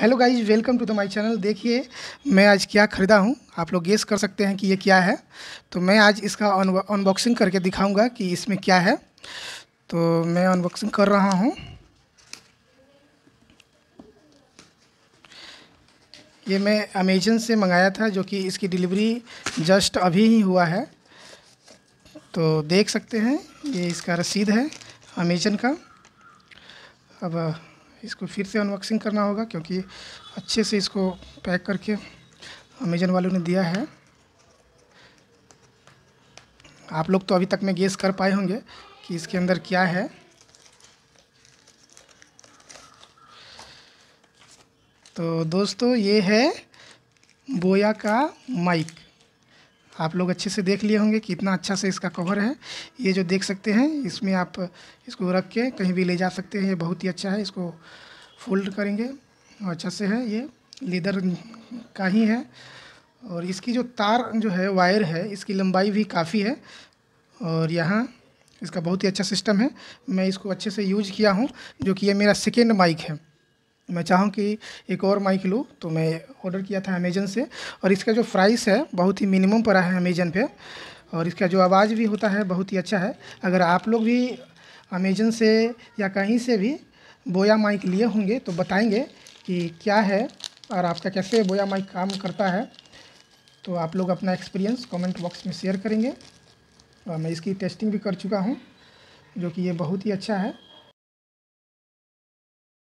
hello guys welcome to the my channel देखिए मैं आज क्या ख़रीदा हूँ आप लोग गेस कर सकते हैं कि ये क्या है तो मैं आज इसका अनबॉक्सिंग करके दिखाऊंगा कि इसमें क्या है तो मैं अनबॉक्सिंग कर रहा हूँ ये मैं अमेजन से मंगाया था जो कि इसकी डिलीवरी जस्ट अभी ही हुआ है तो देख सकते हैं ये इसका रसीद है अमेजन का अब इसको फिर से अनबॉक्सिंग करना होगा क्योंकि अच्छे से इसको पैक करके अमेजन वालों ने दिया है आप लोग तो अभी तक में गेस कर पाए होंगे कि इसके अंदर क्या है तो दोस्तों ये है बोया का माइक आप लोग अच्छे से देख लिए होंगे कि इतना अच्छा से इसका कवर है ये जो देख सकते हैं इसमें आप इसको रख के कहीं भी ले जा सकते हैं ये बहुत ही अच्छा है इसको फोल्ड करेंगे और अच्छा से है ये लेदर का ही है और इसकी जो तार जो है वायर है इसकी लंबाई भी काफ़ी है और यहाँ इसका बहुत ही अच्छा सिस्टम है मैं इसको अच्छे से यूज किया हूँ जो कि ये मेरा सेकेंड माइक है मैं चाहूँ कि एक और माइक लूँ तो मैं ऑर्डर किया था अमेजन से और इसका जो प्राइस है बहुत ही मिनिमम पड़ा है अमेजन पे और इसका जो आवाज़ भी होता है बहुत ही अच्छा है अगर आप लोग भी अमेजन से या कहीं से भी बोया माइक लिए होंगे तो बताएंगे कि क्या है और आपका कैसे बोया माइक काम करता है तो आप लोग अपना एक्सपीरियंस कमेंट बॉक्स में शेयर करेंगे और मैं इसकी टेस्टिंग भी कर चुका हूँ जो कि ये बहुत ही अच्छा है